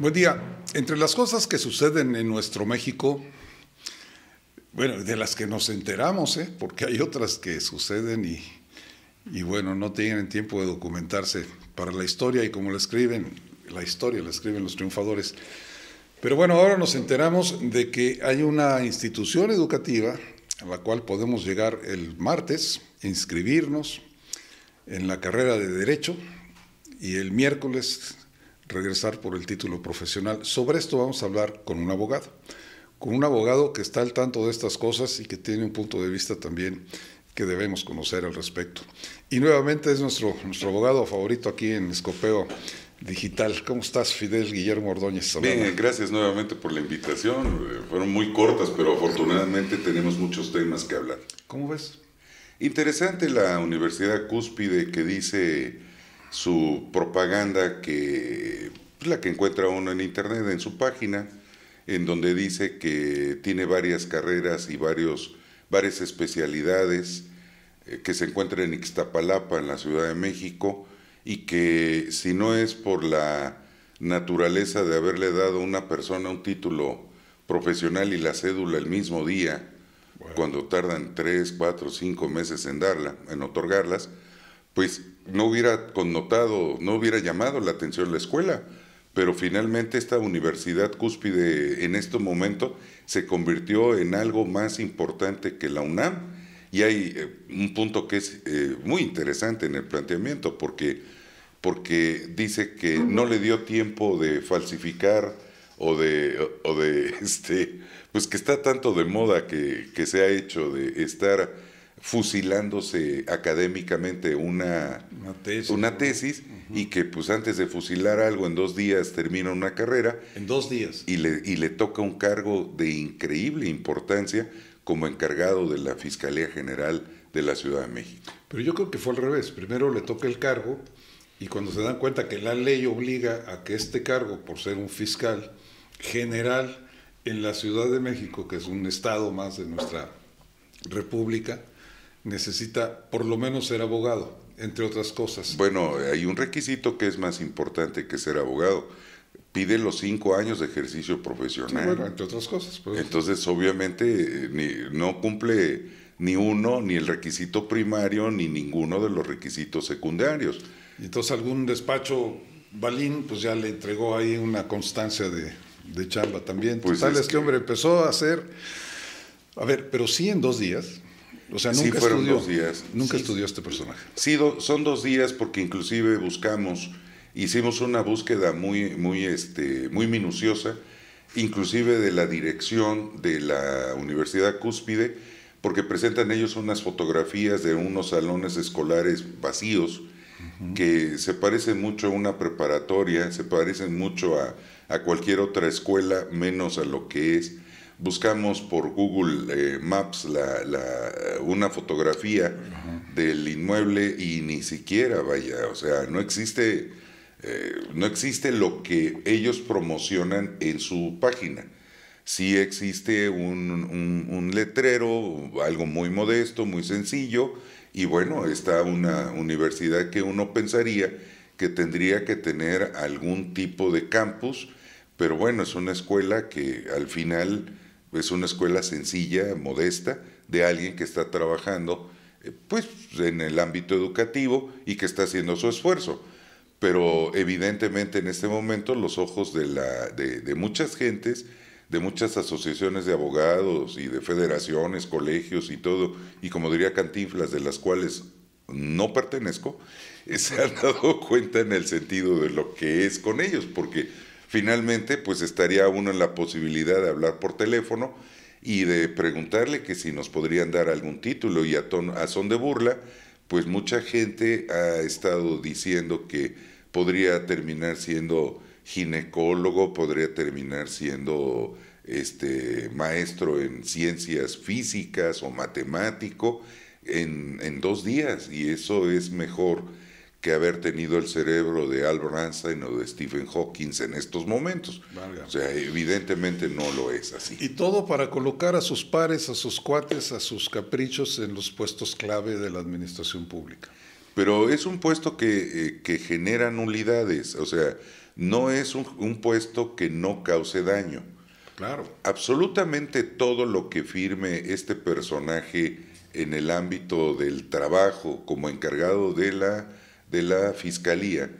Buen día. Entre las cosas que suceden en nuestro México, bueno, de las que nos enteramos, ¿eh? porque hay otras que suceden y, y bueno, no tienen tiempo de documentarse para la historia y como la escriben, la historia la escriben los triunfadores. Pero bueno, ahora nos enteramos de que hay una institución educativa a la cual podemos llegar el martes, inscribirnos en la carrera de Derecho y el miércoles regresar por el título profesional. Sobre esto vamos a hablar con un abogado, con un abogado que está al tanto de estas cosas y que tiene un punto de vista también que debemos conocer al respecto. Y nuevamente es nuestro, nuestro abogado favorito aquí en Escopeo Digital. ¿Cómo estás, Fidel Guillermo Ordóñez? Bien, gracias nuevamente por la invitación. Eh, fueron muy cortas, pero afortunadamente tenemos muchos temas que hablar. ¿Cómo ves? Interesante la Universidad Cúspide que dice su propaganda que pues, la que encuentra uno en internet, en su página, en donde dice que tiene varias carreras y varios, varias especialidades eh, que se encuentra en Ixtapalapa, en la Ciudad de México, y que si no es por la naturaleza de haberle dado a una persona un título profesional y la cédula el mismo día, cuando tardan tres, cuatro, cinco meses en darla, en otorgarlas, pues no hubiera connotado, no hubiera llamado la atención la escuela, pero finalmente esta universidad cúspide en este momento se convirtió en algo más importante que la UNAM. Y hay eh, un punto que es eh, muy interesante en el planteamiento, porque, porque dice que no le dio tiempo de falsificar o de, de este, pues que está tanto de moda que, que se ha hecho de estar fusilándose académicamente una, una tesis, y que pues antes de fusilar algo en dos días termina una carrera. En dos días. Y y le toca un cargo de increíble importancia como encargado de la Fiscalía General de la Ciudad de México. Pero yo creo que fue al revés. Primero le toca el cargo y cuando se dan cuenta que la ley obliga a que este cargo, por ser un fiscal general en la Ciudad de México, que es un estado más de nuestra república, necesita por lo menos ser abogado, entre otras cosas. Bueno, hay un requisito que es más importante que ser abogado. Pide los cinco años de ejercicio profesional. bueno, entre otras cosas. Pues. Entonces, obviamente, eh, no cumple ni uno, ni el requisito primario, ni ninguno de los requisitos secundarios. Entonces, algún despacho, Balín, pues ya le entregó ahí una constancia de, chamba también. Pues es que... hombre empezó a hacer. A ver, pero sí en dos días o sea, nunca, fueron estudió, dos días. nunca estudió este personaje. Sí, son dos días porque inclusive buscamos, hicimos una búsqueda muy, muy, este, muy minuciosa, inclusive de la dirección de la Universidad Cúspide, porque presentan ellos unas fotografías de unos salones escolares vacíos que se parecen mucho a una preparatoria, se parecen mucho a, a cualquier otra escuela, menos a lo que es buscamos por Google eh, Maps la, una fotografía del inmueble y ni siquiera, vaya, o sea, no existe, eh, no existe lo que ellos promocionan en su página. Sí existe un, un letrero, algo muy modesto, muy sencillo, y bueno, está una universidad que uno pensaría que tendría que tener algún tipo de campus, pero bueno, es una escuela que al final es una escuela sencilla, modesta, de alguien que está trabajando eh, pues, en el ámbito educativo y que está haciendo su esfuerzo. Pero evidentemente en este momento los ojos de, la, de, de muchas gentes, de muchas asociaciones de abogados y de federaciones, colegios y todo, y como diría Cantinflas, de las cuales no pertenezco, se han dado cuenta en el sentido de lo que es con ellos, porque Finalmente, pues estaría uno en la posibilidad de hablar por teléfono y de preguntarle que si nos podrían dar algún título y a, a son de burla, pues mucha gente ha estado diciendo que podría terminar siendo ginecólogo, podría terminar siendo este, maestro en ciencias físicas o matemático en, en dos días y eso es mejor que haber tenido el cerebro de Albert Einstein o de Stephen Hawking en estos momentos. O sea, evidentemente no lo es así. Y todo para colocar a sus pares, a sus cuates, a sus caprichos en los puestos clave de la administración pública. Pero es un puesto que, eh, genera nulidades, o sea, no es un, un puesto que no cause daño. Claro. Absolutamente todo lo que firme este personaje en el ámbito del trabajo como encargado de la de la Fiscalía,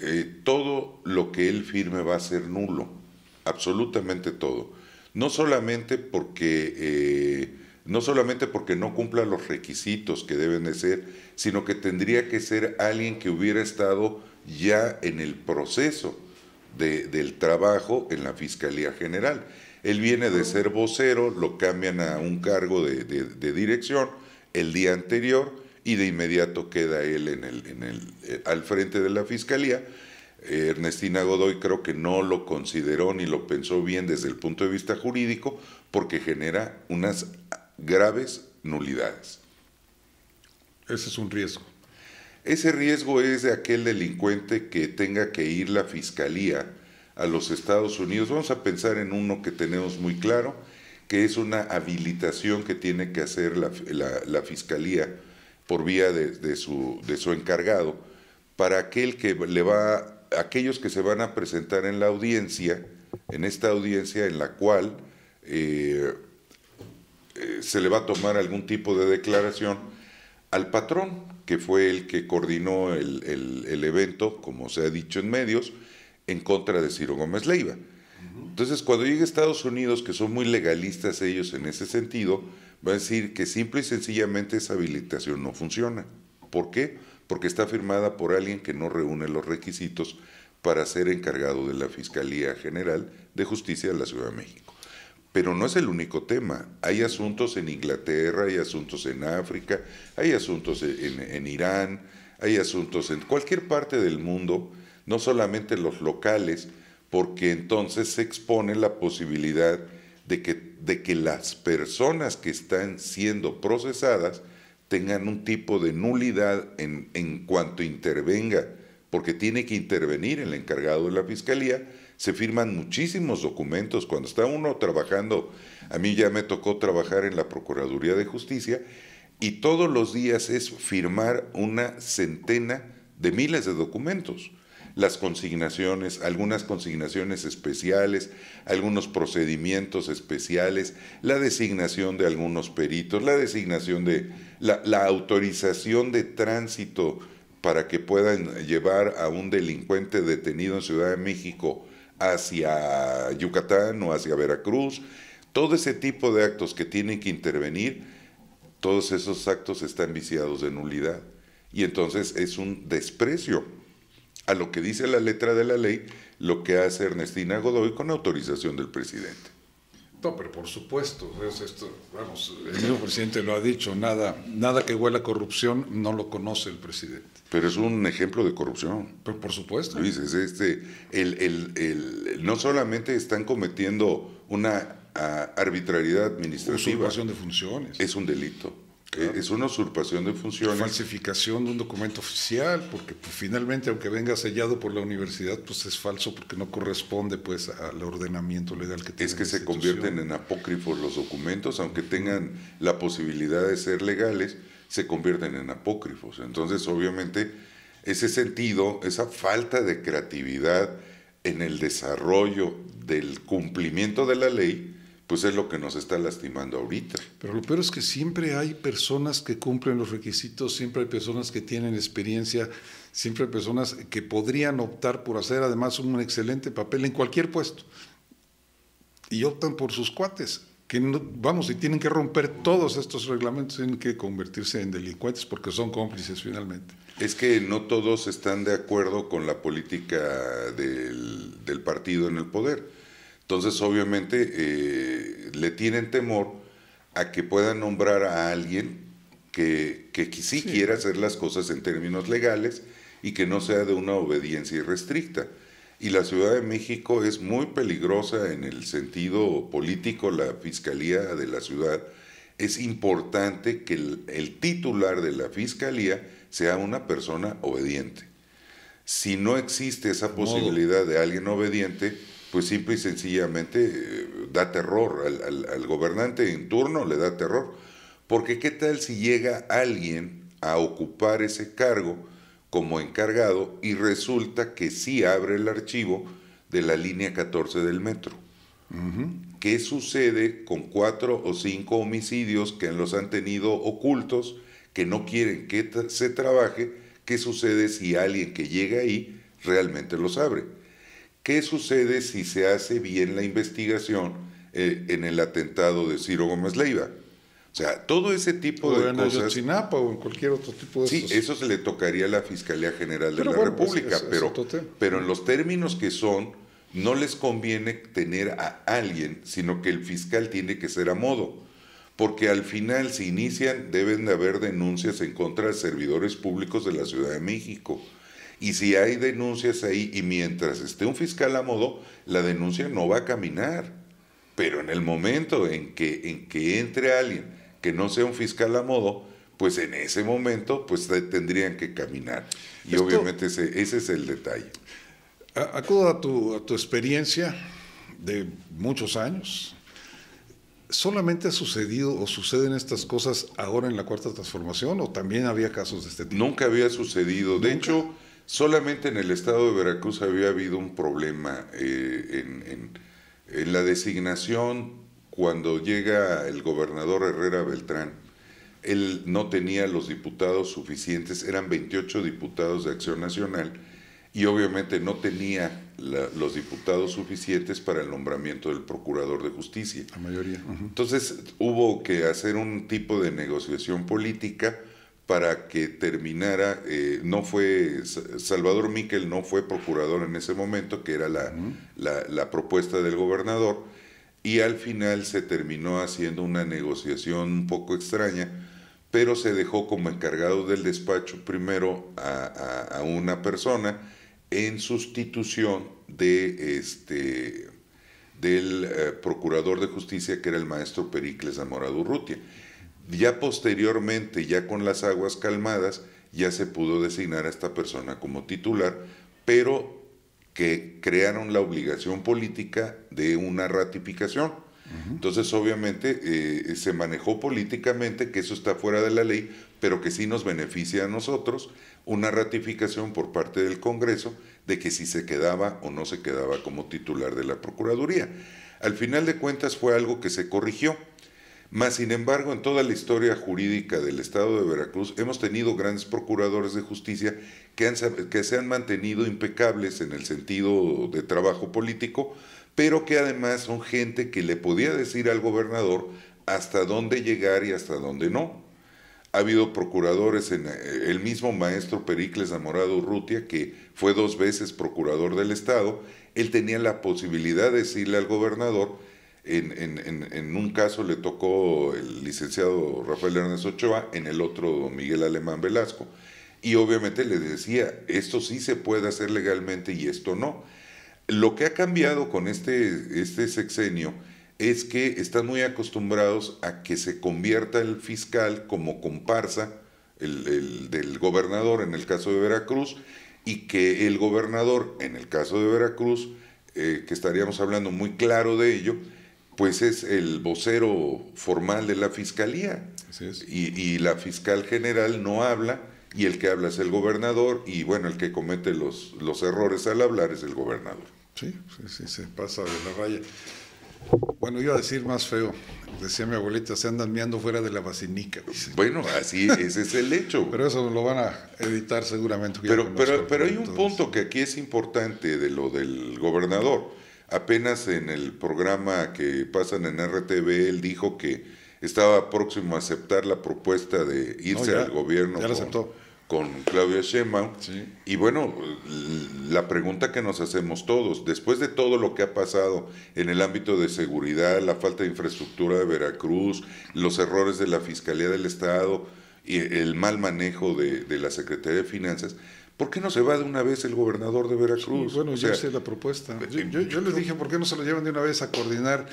eh, todo lo que él firme va a ser nulo, absolutamente todo. No solamente porque... Eh, no solamente porque no cumpla los requisitos que deben de ser, sino que tendría que ser alguien que hubiera estado ya en el proceso del trabajo en la Fiscalía General. Él viene de ser vocero, lo cambian a un cargo de dirección el día anterior y de inmediato queda él en el, en el, eh, al frente de la fiscalía. Ernestina Godoy creo que no lo consideró ni lo pensó bien desde el punto de vista jurídico porque genera unas graves nulidades. Ese es un riesgo. Ese riesgo es de aquel delincuente que tenga que ir la fiscalía a los Estados Unidos. Vamos a pensar en uno que tenemos muy claro, que es una habilitación que tiene que hacer la fiscalía por vía de, su, de su encargado, para aquel que le va, aquellos que se van a presentar en la audiencia, en esta audiencia en la cual eh, eh, se le va a tomar algún tipo de declaración al patrón, que fue el que coordinó el, el, evento, como se ha dicho en medios, en contra de Ciro Gómez Leiva. Entonces, cuando llegue a Estados Unidos, que son muy legalistas ellos en ese sentido, va a decir que simple y sencillamente esa habilitación no funciona. ¿Por qué? Porque está firmada por alguien que no reúne los requisitos para ser encargado de la Fiscalía General de Justicia de la Ciudad de México. Pero no es el único tema. Hay asuntos en Inglaterra, hay asuntos en África, hay asuntos en, Irán, hay asuntos en cualquier parte del mundo, no solamente los locales, porque entonces se expone la posibilidad de que de que las personas que están siendo procesadas tengan un tipo de nulidad en, en cuanto intervenga, porque tiene que intervenir el encargado de la fiscalía. Se firman muchísimos documentos. Cuando está uno trabajando, a mí ya me tocó trabajar en la Procuraduría de Justicia, y todos los días es firmar una centena de miles de documentos las consignaciones, algunas consignaciones especiales, algunos procedimientos especiales, la designación de algunos peritos, la designación de la, autorización de tránsito para que puedan llevar a un delincuente detenido en Ciudad de México hacia Yucatán o hacia Veracruz, todo ese tipo de actos que tienen que intervenir, todos esos actos están viciados de nulidad. Y entonces es un desprecio a lo que dice la letra de la ley, lo que hace Ernestina Godoy con autorización del presidente. No, pero por supuesto, vamos, el mismo presidente lo ha dicho, nada, nada que huela a corrupción no lo conoce el presidente. Pero es un ejemplo de corrupción. Pero por supuesto. este, no solamente están cometiendo una ah, arbitrariedad administrativa. de funciones. Es un delito. Eh, es una usurpación de funciones. Falsificación de un documento oficial, porque pues, finalmente, aunque venga sellado por la universidad, pues es falso porque no corresponde pues al ordenamiento legal que tiene. Es que se convierten en apócrifos los documentos, aunque tengan la posibilidad de ser legales, se convierten en apócrifos. Entonces, obviamente, ese sentido, esa falta de creatividad en el desarrollo del cumplimiento de la ley, pues es lo que nos está lastimando ahorita. Pero lo peor es que siempre hay personas que cumplen los requisitos, siempre hay personas que tienen experiencia, siempre hay personas que podrían optar por hacer además un excelente papel en cualquier puesto. Y optan por sus cuates, que no, vamos, y tienen que romper todos estos reglamentos, tienen que convertirse en delincuentes porque son cómplices finalmente. Es que no todos están de acuerdo con la política del partido en el poder entonces, obviamente, eh, le tienen temor a que puedan nombrar a alguien que, sí, quiera hacer las cosas en términos legales y que no sea de una obediencia irrestricta. Y la Ciudad de México es muy peligrosa en el sentido político, la Fiscalía de la Ciudad. Es importante que el titular de la Fiscalía sea una persona obediente. Si no existe esa posibilidad de alguien obediente, pues simple y sencillamente eh, da terror al, gobernante en turno, le da terror. Porque qué tal si llega alguien a ocupar ese cargo como encargado y resulta que sí abre el archivo de la línea 14 del metro. ¿Qué sucede con cuatro o cinco homicidios que los han tenido ocultos, que no quieren que se trabaje? ¿Qué sucede si alguien que llega ahí realmente los abre? ¿Qué sucede si se hace bien la investigación eh, en el atentado de Ciro Gómez Leiva? O sea, todo ese tipo o de en Ayotzinapa o en cualquier otro tipo de Sí, eso se le tocaría a la Fiscalía General de la República, pero, pero en los términos que son, no les conviene tener a alguien, sino que el fiscal tiene que ser a modo. Porque al final, si inician, deben de haber denuncias en contra de servidores públicos de la Ciudad de México y si hay denuncias ahí y mientras esté un fiscal a modo, la denuncia no va a caminar. Pero en el momento en que, en que entre alguien que no sea un fiscal a modo, pues en ese momento pues tendrían que caminar. Y obviamente ese, es el detalle. Acudo a tu, experiencia de muchos años. ¿Solamente ha sucedido o suceden estas cosas ahora en la cuarta transformación o también había casos de este tipo? Nunca había sucedido. De hecho, Solamente en el estado de Veracruz había habido un problema eh, en, la designación cuando llega el gobernador Herrera Beltrán. Él no tenía los diputados suficientes, eran 28 diputados de Acción Nacional y obviamente no tenía los diputados suficientes para el nombramiento del Procurador de Justicia. La mayoría. Entonces hubo que hacer un tipo de negociación política para que terminara, eh, no fue, Salvador Miquel no fue procurador en ese momento, que era la, propuesta del gobernador, y al final se terminó haciendo una negociación un poco extraña, pero se dejó como encargado del despacho primero a, una persona en sustitución de este del eh, procurador de justicia que era el maestro Pericles Amorado Urrutia. Ya posteriormente, ya con las aguas calmadas, ya se pudo designar a esta persona como titular, pero que crearon la obligación política de una ratificación. Entonces, obviamente, eh, se manejó políticamente que eso está fuera de la ley, pero que sí nos beneficia a nosotros una ratificación por parte del Congreso de que si se quedaba o no se quedaba como titular de la Procuraduría. Al final de cuentas fue algo que se corrigió. Más sin embargo, en toda la historia jurídica del Estado de Veracruz hemos tenido grandes procuradores de justicia que, se han mantenido impecables en el sentido de trabajo político, pero que además son gente que le podía decir al gobernador hasta dónde llegar y hasta dónde no. Ha habido procuradores, en eh, el mismo maestro Pericles Amorado Urrutia, que fue dos veces procurador del Estado, él tenía la posibilidad de decirle al gobernador, en, un caso le tocó el licenciado Rafael Hernández Ochoa, en el otro Miguel Alemán Velasco. Y obviamente le decía, esto sí se puede hacer legalmente y esto no. Lo que ha cambiado con este, este sexenio es que están muy acostumbrados a que se convierta el fiscal como comparsa el, del gobernador en el caso de Veracruz y que el gobernador en el caso de Veracruz, eh, que estaríamos hablando muy claro de ello, pues es el vocero formal de la fiscalía. Y, la fiscal general no habla y el que habla es el gobernador y bueno, el que comete los, los errores al hablar es el gobernador. Sí, sí, sí, se pasa de la raya. Bueno, iba a decir más feo. Decía mi abuelita, se andan meando fuera de la basinica, Bueno, así, ese es el hecho. pero eso lo van a editar seguramente. Pero, pero, pero hay un punto que aquí es importante de lo del gobernador Apenas en el programa que pasan en RTV, él dijo que estaba próximo a aceptar la propuesta de irse al gobierno con, Claudia Sheinbaum. Y bueno, la pregunta que nos hacemos todos, después de todo lo que ha pasado en el ámbito de seguridad, la falta de infraestructura de Veracruz, los errores de la Fiscalía del Estado y el mal manejo de, de la Secretaría de Finanzas, ¿Por qué no se va de una vez el gobernador de Veracruz? bueno, yo la propuesta. Eh, yo, les dije, ¿por qué no se lo llevan de una vez a coordinar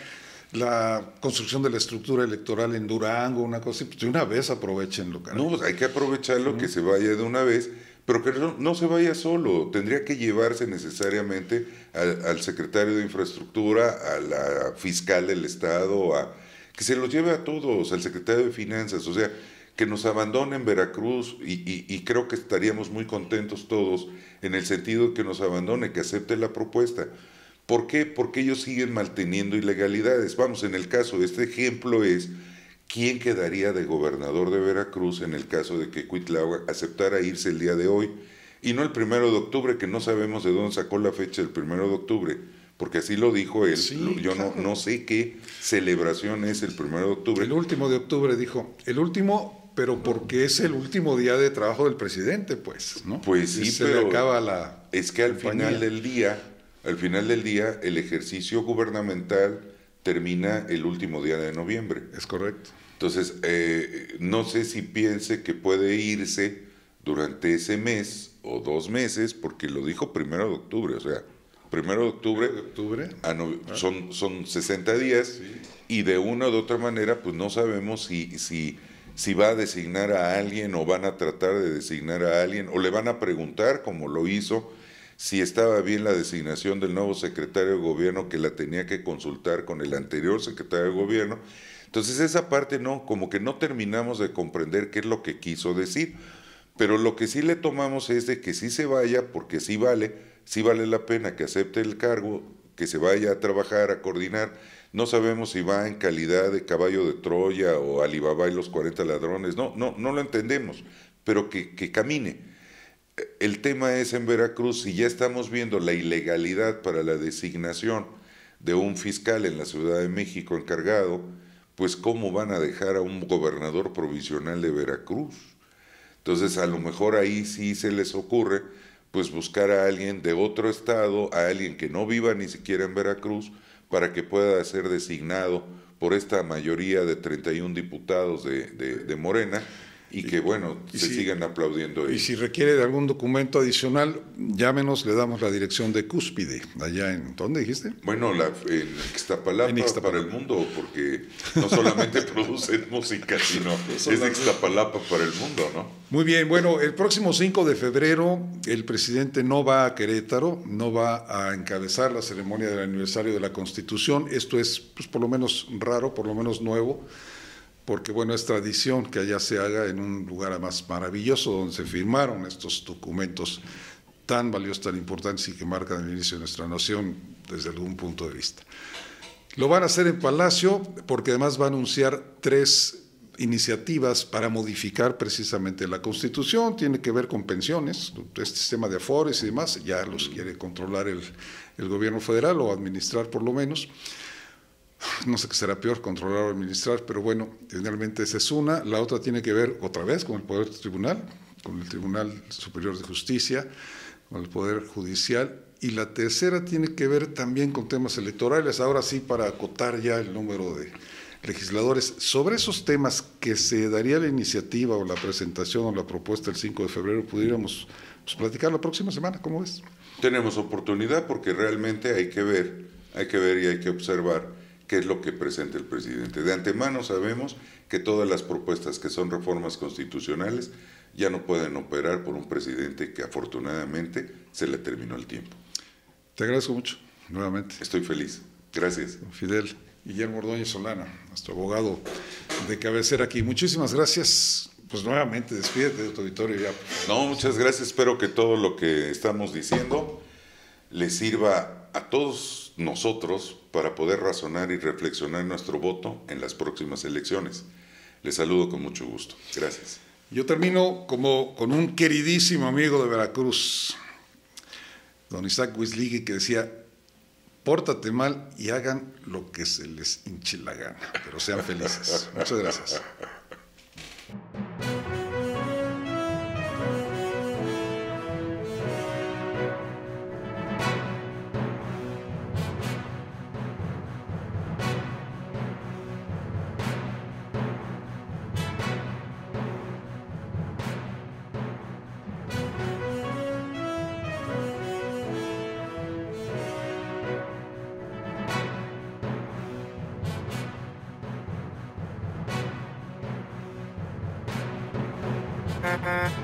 la construcción de la estructura electoral en Durango, una cosa así? Pues, de una vez aprovechenlo, No, pues, hay que aprovecharlo, que se vaya de una vez, pero que no, se vaya solo. Tendría que llevarse necesariamente al, secretario de Infraestructura, a la fiscal del Estado, a que se los lleve a todos, al secretario de Finanzas, o sea que nos abandonen Veracruz y, creo que estaríamos muy contentos todos en el sentido de que nos abandone, que acepte la propuesta. ¿Por qué? Porque ellos siguen manteniendo ilegalidades. Vamos, en el caso, de este ejemplo es quién quedaría de gobernador de Veracruz en el caso de que Quitlao aceptara irse el día de hoy y no el primero de octubre, que no sabemos de dónde sacó la fecha el primero de octubre, porque así lo dijo él. Yo no, no sé qué celebración es el primero de octubre. El último de octubre dijo, el último pero porque es el último día de trabajo del presidente, pues, ¿no? Pues sí, pero acaba la es que al final del día, al final del día, el ejercicio gubernamental termina el último día de noviembre. Es correcto. Entonces, eh, no sé si piense que puede irse durante ese mes o dos meses, porque lo dijo primero de octubre, o sea, primero de octubre, de octubre? Ah. son, son 60 días y de una o de otra manera, pues no sabemos si si va a designar a alguien o van a tratar de designar a alguien o le van a preguntar, como lo hizo, si estaba bien la designación del nuevo secretario de gobierno que la tenía que consultar con el anterior secretario de gobierno. Entonces esa parte no, como que no terminamos de comprender qué es lo que quiso decir, pero lo que sí le tomamos es de que sí se vaya, porque sí vale, sí vale la pena que acepte el cargo, que se vaya a trabajar, a coordinar, no sabemos si va en calidad de caballo de Troya o Alibaba y los 40 ladrones. No, no, no lo entendemos, pero que, camine. El tema es en Veracruz, si ya estamos viendo la ilegalidad para la designación de un fiscal en la Ciudad de México encargado, pues cómo van a dejar a un gobernador provisional de Veracruz. Entonces a lo mejor ahí sí se les ocurre pues buscar a alguien de otro estado, a alguien que no viva ni siquiera en Veracruz, para que pueda ser designado por esta mayoría de 31 diputados de, de, de Morena y que bueno, se sigan aplaudiendo. Y si requiere de algún documento adicional, llámenos, le damos la dirección de cúspide, allá en, ¿dónde dijiste? Bueno, la, en, Ixtapalapa, para el mundo, porque no solamente producen música, sino es Ixtapalapa para el mundo, ¿no? Muy bien, bueno, el próximo 5 de febrero el presidente no va a Querétaro, no va a encabezar la ceremonia del aniversario de la Constitución, esto es pues, por lo menos raro, por lo menos nuevo porque bueno, es tradición que allá se haga en un lugar más maravilloso donde se firmaron estos documentos tan valiosos, tan importantes y que marcan el inicio de nuestra nación desde algún punto de vista. Lo van a hacer en Palacio porque además va a anunciar tres iniciativas para modificar precisamente la Constitución, tiene que ver con pensiones, este sistema de afores y demás, ya los quiere controlar el, el gobierno federal o administrar por lo menos no sé qué será peor, controlar o administrar, pero bueno, finalmente esa es una. La otra tiene que ver otra vez con el Poder Tribunal, con el Tribunal Superior de Justicia, con el Poder Judicial. Y la tercera tiene que ver también con temas electorales, ahora sí para acotar ya el número de legisladores. Sobre esos temas que se daría la iniciativa o la presentación o la propuesta el 5 de febrero, pudiéramos pues, platicar la próxima semana, ¿cómo ves? Tenemos oportunidad porque realmente hay que ver, hay que ver y hay que observar qué es lo que presenta el presidente. De antemano sabemos que todas las propuestas que son reformas constitucionales ya no pueden operar por un presidente que afortunadamente se le terminó el tiempo. Te agradezco mucho, nuevamente. Estoy feliz. Gracias. Fidel. Guillermo Ordóñez Solana, nuestro abogado de cabecera aquí. Muchísimas gracias. Pues nuevamente despídete de tu auditorio No, muchas gracias. Espero que todo lo que estamos diciendo le sirva a todos nosotros para poder razonar y reflexionar nuestro voto en las próximas elecciones. Les saludo con mucho gusto. Gracias. Yo termino como, con un queridísimo amigo de Veracruz, don Isaac Wisligui, que decía, pórtate mal y hagan lo que se les hinche la gana, pero sean felices. Muchas gracias. Uh-huh.